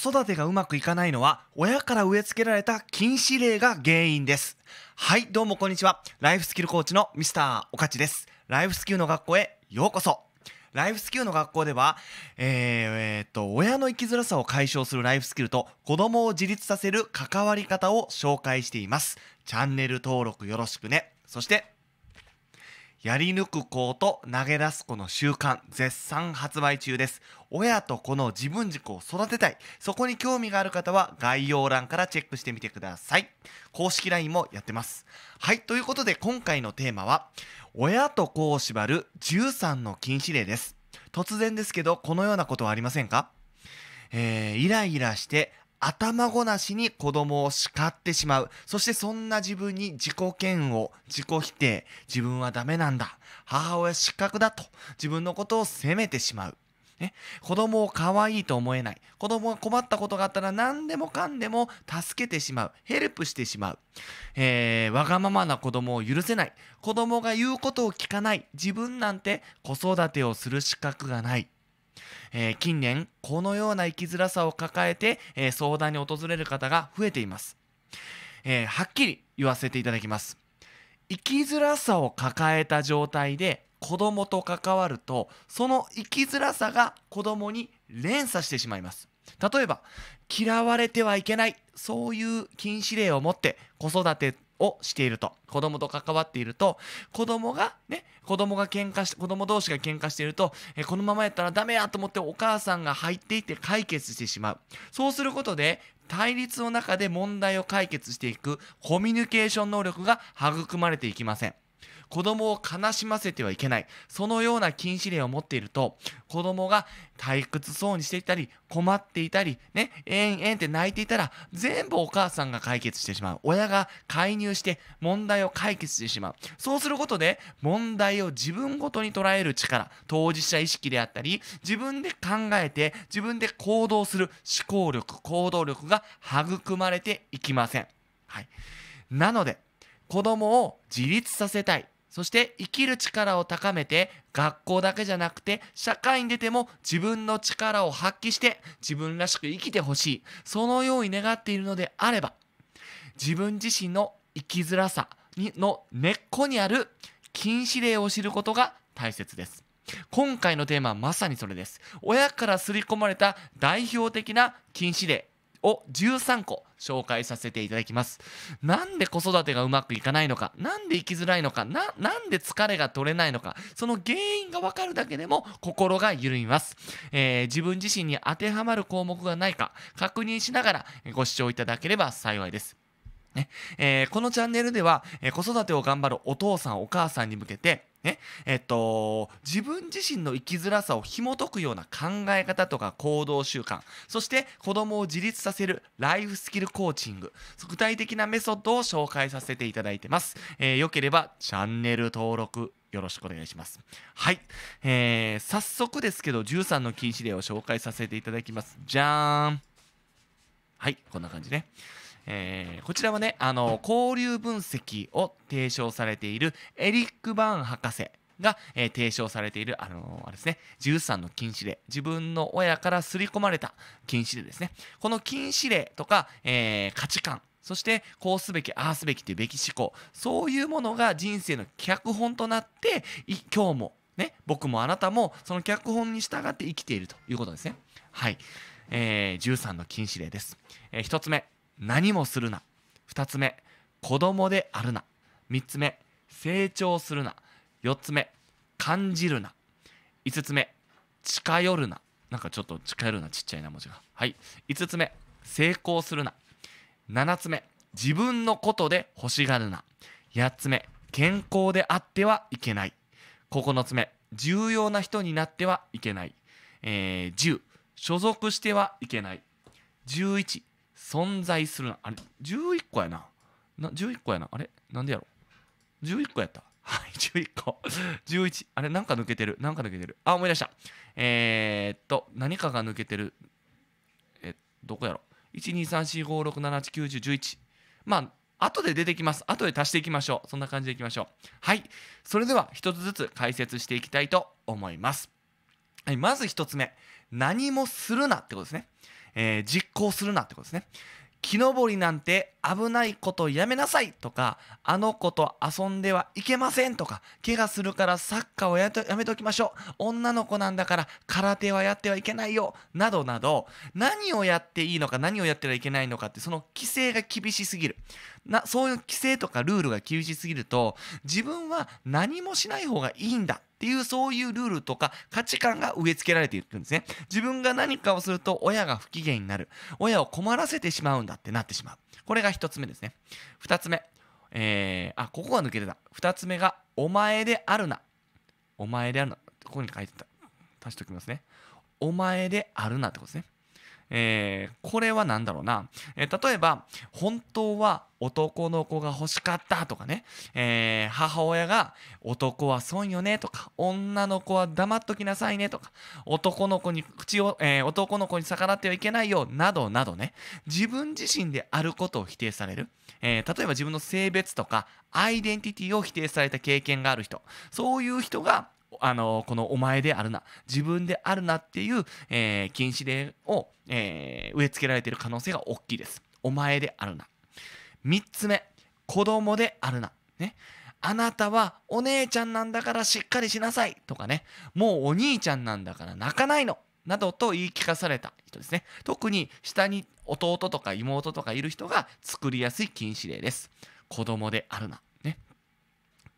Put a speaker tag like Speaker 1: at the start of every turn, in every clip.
Speaker 1: 子育てがうまくいかないのは親から植え付けられた禁止令が原因ですはいどうもこんにちはライフスキルコーチのミスターおかちですライフスキルの学校へようこそライフスキルの学校では、えー、えー、っと、親の生きづらさを解消するライフスキルと子供を自立させる関わり方を紹介しています。チャンネル登録よろしくね。そして、やり抜く子と投げ出す子の習慣絶賛発売中です親と子の自分軸を育てたいそこに興味がある方は概要欄からチェックしてみてください公式 LINE もやってますはいということで今回のテーマは親と子を縛る13の禁止令です突然ですけどこのようなことはありませんかえー、イライラして頭ごなしに子供を叱ってしまう。そしてそんな自分に自己嫌悪、自己否定、自分はダメなんだ、母親失格だと自分のことを責めてしまう。ね、子供を可愛いと思えない子供が困ったことがあったら何でもかんでも助けてしまうヘルプしてしまう、えー、わがままな子供を許せない子供が言うことを聞かない自分なんて子育てをする資格がないえー、近年このような生きづらさを抱えて、えー、相談に訪れる方が増えています、えー、はっきり言わせていただきます生きづらさを抱えた状態で子供と関わるとその生きづらさが子供に連鎖してしまいます例えば嫌われてはいけないそういう禁止令を持って子育てをしていると子供と関わっていると子供がね子供が喧嘩して子供同士が喧嘩していると、えこのままやったらダメやと思ってお母さんが入っていって解決してしまうそうすることで対立の中で問題を解決していくコミュニケーション能力が育まれていきません子供を悲しませてはいけない。そのような禁止令を持っていると、子供が退屈そうにしていたり、困っていたり、ね、えんえんって泣いていたら、全部お母さんが解決してしまう。親が介入して問題を解決してしまう。そうすることで、問題を自分ごとに捉える力、当事者意識であったり、自分で考えて、自分で行動する思考力、行動力が育まれていきません。はい。なので、子供を自立させたい。そして生きる力を高めて学校だけじゃなくて社会に出ても自分の力を発揮して自分らしく生きてほしいそのように願っているのであれば自分自身の生きづらさにの根っこにある禁止令を知ることが大切です今回のテーマはまさにそれです親から刷り込まれた代表的な禁止令を13個紹介させていただきます。なんで子育てがうまくいかないのか、なんで生きづらいのか、な、なんで疲れが取れないのか、その原因がわかるだけでも心が緩みます、えー、自分自身に当てはまる項目がないか確認しながらご視聴いただければ幸いです。ねえー、このチャンネルでは、えー、子育てを頑張るお父さんお母さんに向けてねえっと、自分自身の生きづらさを紐解くような考え方とか行動習慣そして子どもを自立させるライフスキルコーチング具体的なメソッドを紹介させていただいてます、えー、よければチャンネル登録よろしくお願いします。はい。えー、早速ですけど、13の禁止例を紹介させていただきます。じゃーん。はい、こんな感じね。えー、こちらはねあの交流分析を提唱されているエリック・バーン博士が、えー、提唱されている、あのー、あれですね、13の禁止令、自分の親から刷り込まれた禁止令ですね。この禁止令とか、えー、価値観、そしてこうすべき、ああすべきというべき思考、そういうものが人生の脚本となって、今日も、ね、僕もあなたもその脚本に従って生きているということですね。はい。えー、13の禁止令です。えー、1つ目、何もするな2つ目子供であるな3つ目成長するな4つ目感じるな5つ目近寄るななんかちょっと近寄るなちっちゃいな文字がはい5つ目成功するな7つ目自分のことで欲しがるな8つ目健康であってはいけない9つ目重要な人になってはいけない、えー、10所属してはいけない11存在するな。あれ、11個やな。な11個やな。あれなんでやろ ?11 個やった。はい、11個。11。あれ、なんか抜けてる。なんか抜けてる。あ、思い出した。えー、っと、何かが抜けてる。え、どこやろ1 2 3 4 5 6 7 8 9 1 0 1まあ、後で出てきます。後で足していきましょう。そんな感じでいきましょう。はい。それでは一つずつ解説していきたいと思います。はい、まず一つ目。何もするなってことですね。えー、実行するなってことですね。木登りなんて危ないことやめなさいとか、あの子と遊んではいけませんとか、怪我するからサッカーをややめときましょう。女の子なんだから空手はやってはいけないよ。などなど、何をやっていいのか何をやってはいけないのかって、その規制が厳しすぎる。な、そういう規制とかルールが厳しすぎると、自分は何もしない方がいいんだっていうそういうルールとか価値観が植え付けられていくんですね。自分が何かをすると親が不機嫌になる。親を困らせてしまうんだってなってしまう。これが1つ目ですね。2つ目。えー、あ、ここが抜けてた。2つ目が、お前であるな。お前であるな。ここに書いてた。足しておきますね。お前であるなってことですね。えー、これは何だろうな、えー、例えば本当は男の子が欲しかったとかね、えー、母親が男は損よねとか女の子は黙っときなさいねとか男の子に口を、えー、男の子に逆らってはいけないよなどなどね自分自身であることを否定される、えー、例えば自分の性別とかアイデンティティを否定された経験がある人そういう人があのこのお前であるな自分であるなっていう、えー、禁止令を、えー、植え付けられている可能性が大きいですお前であるな3つ目子供であるなねあなたはお姉ちゃんなんだからしっかりしなさいとかねもうお兄ちゃんなんだから泣かないのなどと言い聞かされた人ですね特に下に弟とか妹とかいる人が作りやすい禁止令です子供であるなね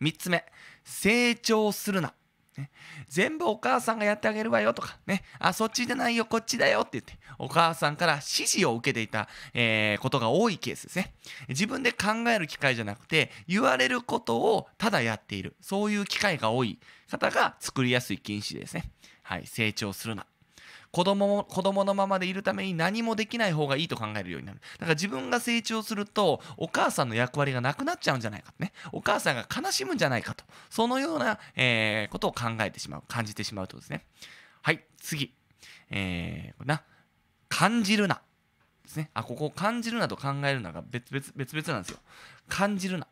Speaker 1: 3つ目成長するなね、全部お母さんがやってあげるわよとか、ね、あ、そっちじゃないよ、こっちだよって言って、お母さんから指示を受けていた、えー、ことが多いケースですね。自分で考える機会じゃなくて、言われることをただやっている、そういう機会が多い方が作りやすい禁止ですね。はい、成長するな。子供も子供のままでいるために何もできない方がいいと考えるようになるだから自分が成長するとお母さんの役割がなくなっちゃうんじゃないかねお母さんが悲しむんじゃないかとそのような、えー、ことを考えてしまう感じてしまうとですねはい次えー、な感じるなですねあここ感じるなと考えるなが別々別々なんですよ感じるな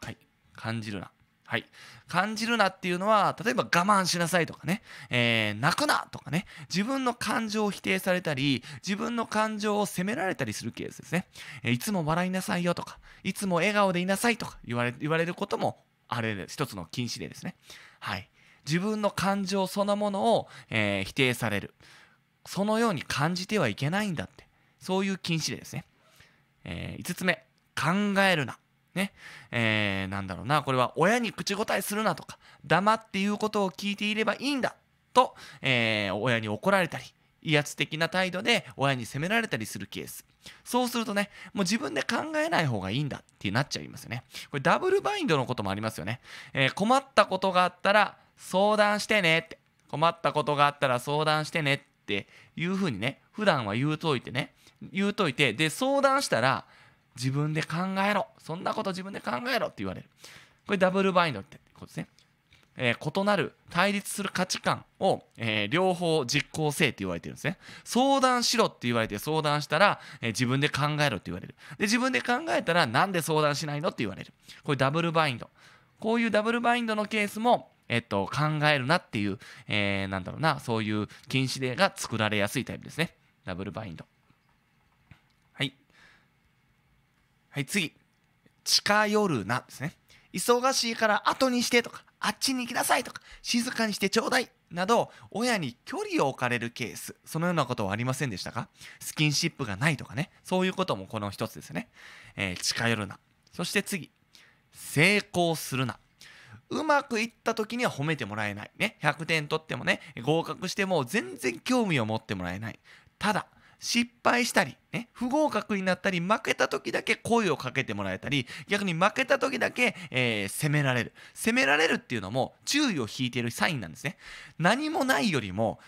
Speaker 1: はい感じるなはい、感じるなっていうのは例えば我慢しなさいとかね、えー、泣くなとかね自分の感情を否定されたり自分の感情を責められたりするケースですね、えー、いつも笑いなさいよとかいつも笑顔でいなさいとか言われ言われることもあれ一つの禁止令ですねはい自分の感情そのものを、えー、否定されるそのように感じてはいけないんだってそういう禁止令ですね、えー、5つ目考えるなねえー、なんだろうなこれは親に口答えするなとか黙って言うことを聞いていればいいんだと、えー、親に怒られたり威圧的な態度で親に責められたりするケースそうするとねもう自分で考えない方がいいんだってなっちゃいますよねこれダブルバインドのこともありますよね、えー、困ったことがあったら相談してねって困ったことがあったら相談してねっていうふうにね普段は言うといてね言うといてで相談したら自分で考えろそんなこと自分で考えろって言われるこれダブルバインドってことですね、えー、異なる対立する価値観を、えー、両方実行性って言われてるんですね相談しろって言われて相談したら、えー、自分で考えろって言われるで自分で考えたらなんで相談しないのって言われるこれダブルバインドこういうダブルバインドのケースもえっと、考えるなっていう、えー、なんだろうな、そういう禁止令が作られやすいタイプですね。ダブルバインド。はい次近寄るなですね忙しいから後にしてとかあっちに行きなさいとか静かにしてちょうだいなど親に距離を置かれるケースそのようなことはありませんでしたかスキンシップがないとかねそういうこともこの一つですね、えー、近寄るなそして次成功するなうまくいった時には褒めてもらえないね100点取ってもね合格しても全然興味を持ってもらえないただ失敗したり、ね、不合格になったり負けた時だけ声をかけてもらえたり逆に負けた時だけ、えー、責められる責められるっていうのも注意を引いているサインなんですね何もないよりも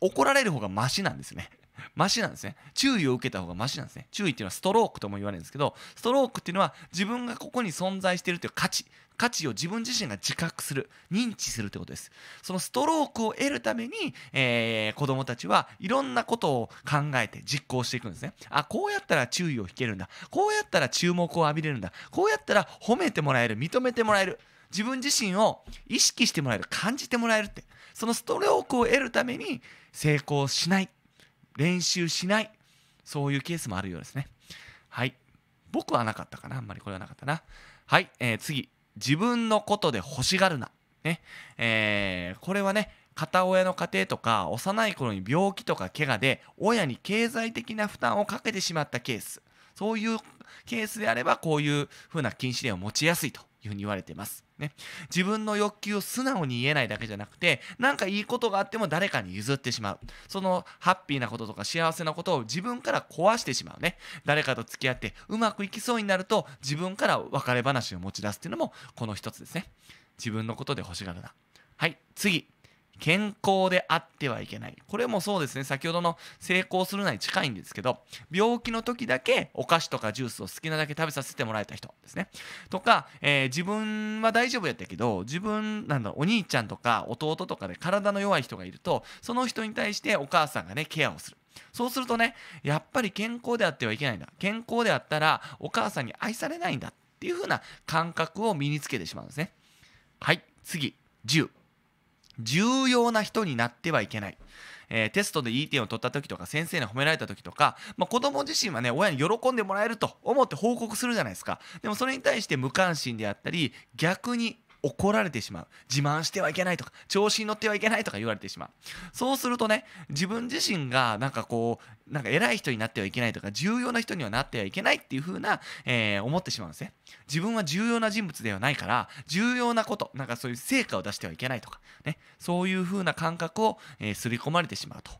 Speaker 1: 怒られる方がマシなんですねマシなんですね注意を受けた方がマシなんですね注意っていうのはストロークとも言われるんですけどストロークっていうのは自分がここに存在しているという価値価値を自分自身が自覚する認知するということですそのストロークを得るために、えー、子どもたちはいろんなことを考えて実行していくんですねあこうやったら注意を引けるんだこうやったら注目を浴びれるんだこうやったら褒めてもらえる認めてもらえる自分自身を意識してもらえる感じてもらえるってそのストロークを得るために成功しない練習しないそういうケースもあるようですねはい僕はなかったかなあんまりこれはなかったなはい、えー、次自分のことで欲しがるなねえー、これはね片親の家庭とか幼い頃に病気とか怪我で親に経済的な負担をかけてしまったケースそういうケースであればこういうふうな禁止令を持ちやすいというふうに言われていますね、自分の欲求を素直に言えないだけじゃなくて何かいいことがあっても誰かに譲ってしまうそのハッピーなこととか幸せなことを自分から壊してしまうね誰かと付き合ってうまくいきそうになると自分から別れ話を持ち出すっていうのもこの一つですね自分のことで欲しがるなはい次健康であってはいけないこれもそうですね先ほどの成功するなに近いんですけど病気の時だけお菓子とかジュースを好きなだけ食べさせてもらえた人ですねとか、えー、自分は大丈夫やったけど自分なんだお兄ちゃんとか弟とかで体の弱い人がいるとその人に対してお母さんがねケアをするそうするとねやっぱり健康であってはいけないんだ健康であったらお母さんに愛されないんだっていう風な感覚を身につけてしまうんですねはい次10重要な人になってはいけない。えー、テストでいい点を取った時とか先生に褒められた時とか、まあ、子供自身はね親に喜んでもらえると思って報告するじゃないですかでもそれに対して無関心であったり逆に怒られてしまう自慢してはいけないとか調子に乗ってはいけないとか言われてしまうそうするとね自分自身がなんかこうなんか偉い人になってはいけないとか重要な人にはなってはいけないっていう風な、えー、思ってしまうんですね自分は重要な人物ではないから重要なことなんかそういう成果を出してはいけないとかねそういう風な感覚を、えー、刷り込まれてしまうと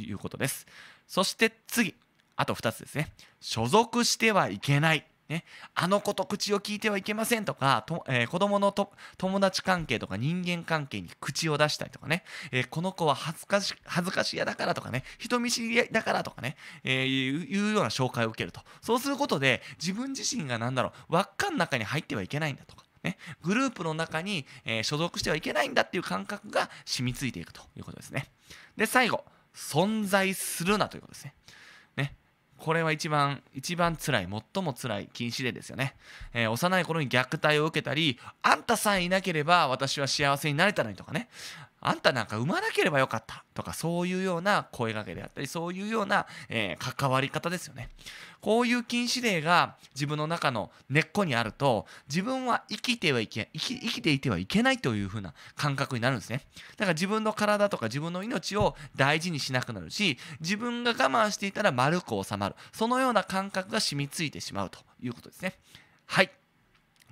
Speaker 1: いうことですそして次あと2つですね所属してはいけないね、あの子と口を聞いてはいけませんとか、とえー、子供のと友達関係とか人間関係に口を出したりとかね、えー、この子は恥ずかし、恥ずかしやだからとかね、人見知りだからとかね、えー、いうような紹介を受けると。そうすることで、自分自身が何だろう、輪っかの中に入ってはいけないんだとか。ね、グループの中に、え所属してはいけないんだっていう感覚が染みついていくということですね。で、最後、存在するなということですね。これは一番、一番辛い、最も辛い禁止令ですよね。えー、幼い頃に虐待を受けたり、あんたさえいなければ私は幸せになれたのにとかね、あんたなんか産まなければよかったとかそういうような声がけであったりそういうような、えー、関わり方ですよねこういう禁止令が自分の中の根っこにあると自分は生きてはいけ生き生きていてはいけないというふうな感覚になるんですねだから自分の体とか自分の命を大事にしなくなるし自分が我慢していたら丸く収まるそのような感覚が染みついてしまうということですねはい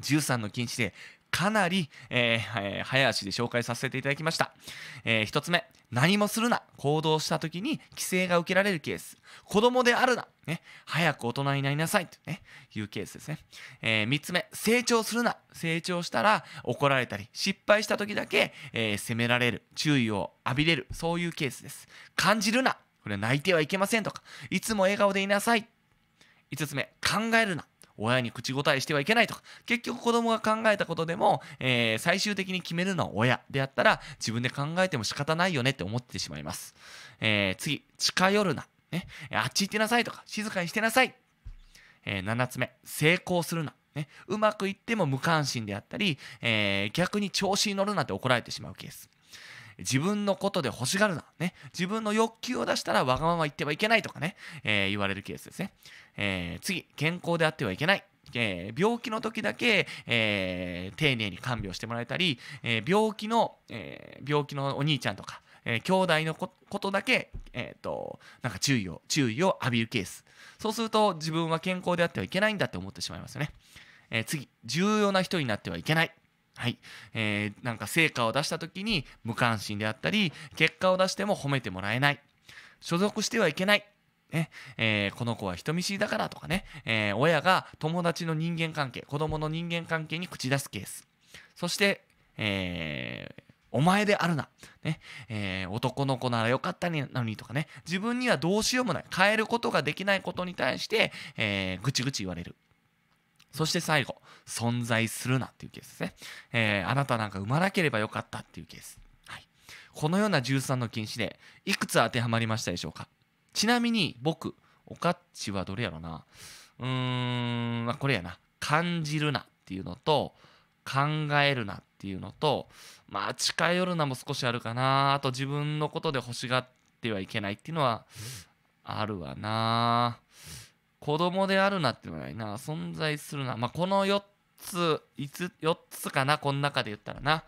Speaker 1: 13の禁止令かなり、えー、早足で紹介させていただきました、えー、1つ目何もするな行動した時に規制が受けられるケース子供であるな、ね、早く大人になりなさいと、ね、いうケースですね、えー、3つ目成長するな成長したら怒られたり失敗した時だけ、えー、責められる注意を浴びれるそういうケースです感じるなこれは泣いてはいけませんとかいつも笑顔でいなさい5つ目考えるな親に口答えしてはいけないとか結局子供が考えたことでも、えー、最終的に決めるのは親であったら自分で考えても仕方ないよねって思ってしまいます、えー、次近寄るな、ね、あっち行ってなさいとか静かにしてなさい、えー、7つ目成功するなね、うまくいっても無関心であったり、えー、逆に調子に乗るなって怒られてしまうケース自分のことで欲しがるな、ね、自分の欲求を出したらわがまま言ってはいけないとかね、えー、言われるケースですね、えー、次健康であってはいけないえー、病気の時だけ、えー、丁寧に看病してもらえたり、えー、病気の、え病気のお兄ちゃんとか、えー、兄弟のことだけ、えーと、なんか注意を注意を浴びるケースそうすると自分は健康であってはいけないんだって思ってしまいますよね、え次重要な人になってはいけないはい、えー、なんか成果を出した時に無関心であったり結果を出しても褒めてもらえない所属してはいけないねえー、この子は人見知りだからとかね、えー、親が友達の人間関係子供の人間関係に口出すケースそして、えー、お前であるな、ねえ男の子ならよかったのにとかね自分にはどうしようもない変えることができないことに対して、えー、ぐちぐち言われるそして最後、存在するなっていうケースですね。えー、あなたなんか生まなければよかったっていうケース。はい、このような13の禁止で、いくつ当てはまりましたでしょうかちなみに僕、おかっちはどれやろな。うーん、まあ、これやな。感じるなっていうのと、考えるなっていうのと、まあ、近寄るなも少しあるかな。あと、自分のことで欲しがってはいけないっていうのはあるわな。うん子供であるなっていうのいな存在するな、まあ、この4つ4つかなこの中で言ったらな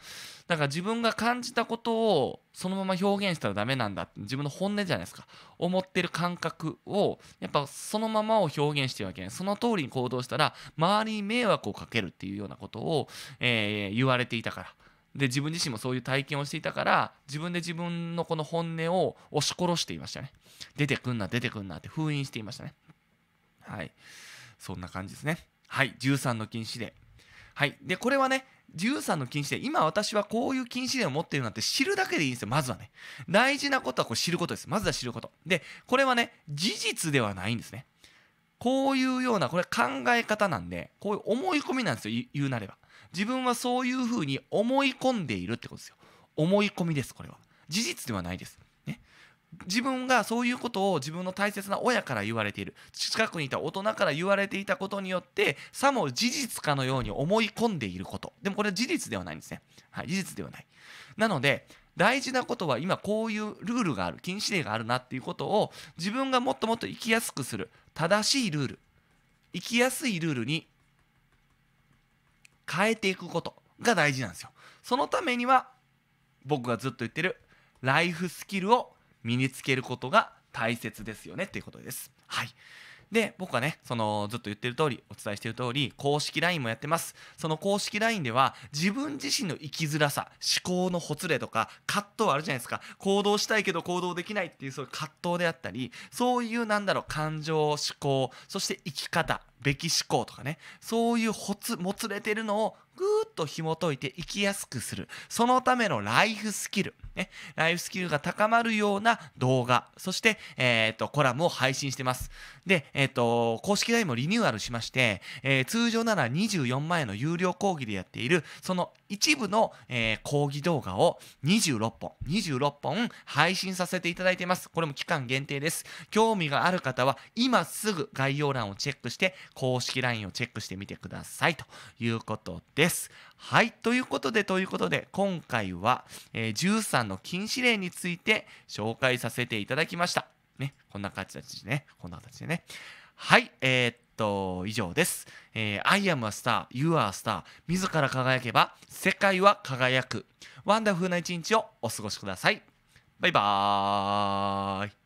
Speaker 1: だから自分が感じたことをそのまま表現したらダメなんだ自分の本音じゃないですか思ってる感覚をやっぱそのままを表現してるわけねその通りに行動したら周りに迷惑をかけるっていうようなことを、えー、言われていたからで自分自身もそういう体験をしていたから自分で自分のこの本音を押し殺していましたね出てくんな出てくんなって封印していましたねはい。そんな感じですね。はい。13の禁止令。はい。で、これはね、13の禁止令、今私はこういう禁止令を持っているなんて知るだけでいいんですよ、まずはね。大事なことはこう知ることです。まずは知ること。で、これはね、事実ではないんですね。こういうような、これ考え方なんで、こういう思い込みなんですよ、言うなれば。自分はそういうふうに思い込んでいるってことですよ。思い込みです、これは。事実ではないです。自分がそういうことを自分の大切な親から言われている近くにいた大人から言われていたことによってさも事実かのように思い込んでいることでもこれは事実ではないんですね、はい、事実ではないなので大事なことは今こういうルールがある禁止令があるなっていうことを自分がもっともっと生きやすくする正しいルール生きやすいルールに変えていくことが大事なんですよそのためには僕がずっと言ってるライフスキルを身につけることが大切ですよねということです。はいで僕はねそのずっと言ってる通りお伝えしてる通り公式 LINE もやってますその公式 LINE では自分自身の生きづらさ思考のほつれとか葛藤あるじゃないですか行動したいけど行動できないっていうそういう葛藤であったりそういうなんだろう感情思考そして生き方べき思考とかねそういうほつもつれてるのをぐーっと紐解いて生きやすくする。そのためのライフスキル。ね、ライフスキルが高まるような動画、そして、えっ、と、コラムを配信してます。で、えっ、と、公式 LINE もリニューアルしまして、えー、通常なら24万円の有料講義でやっている、その一部の、えー、講義動画を26本、26本配信させていただいています。これも期間限定です。興味がある方は今すぐ概要欄をチェックして、公式 LINE をチェックしてみてくださいということです。はい。ということで、ということで、今回は、えー、13の禁止令について紹介させていただきました。ね。こんな形でね。こんな形でね。はい、えー、っと、以上です。えー、I am a star, you are a star. 自ら輝けば世界は輝く。ワンダフルな一日をお過ごしください。バイバーイ。